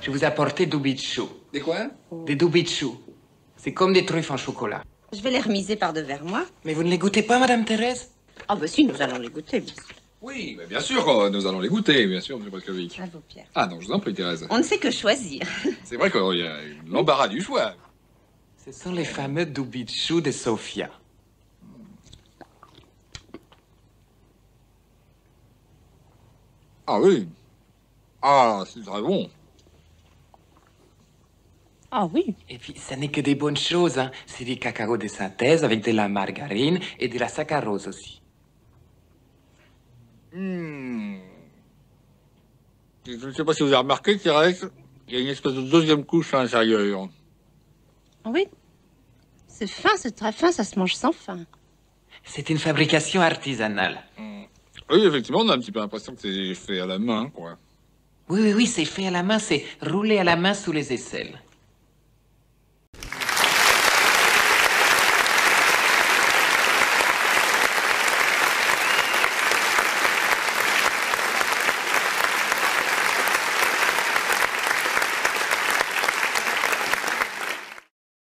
Je vous ai apporté Des quoi Des Dubichou. C'est comme des truffes en chocolat. Je vais les remiser par devers moi. Mais vous ne les goûtez pas, Madame Thérèse Ah, bah si, nous allons les goûter, Oui, bien sûr, euh, nous allons les goûter, bien sûr, M. Brescovic. À vous, Pierre. Ah non, je vous en prie, Thérèse. On ne sait que choisir. C'est vrai qu'il y a l'embarras du choix. Ce sont les fameux Dubichou de Sofia. Ah oui. Ah, c'est très bon. Ah oui Et puis, ça n'est que des bonnes choses. Hein. C'est des cacao de synthèse avec de la margarine et de la saccharose aussi. Hmm. Je ne sais pas si vous avez remarqué, Thérèse, il y a une espèce de deuxième couche à l'intérieur. Ah oui C'est fin, c'est très fin, ça se mange sans fin. C'est une fabrication artisanale. Hmm. Oui, effectivement, on a un petit peu l'impression que c'est fait à la main, quoi. Oui, oui, oui, c'est fait à la main, c'est roulé à la main sous les aisselles.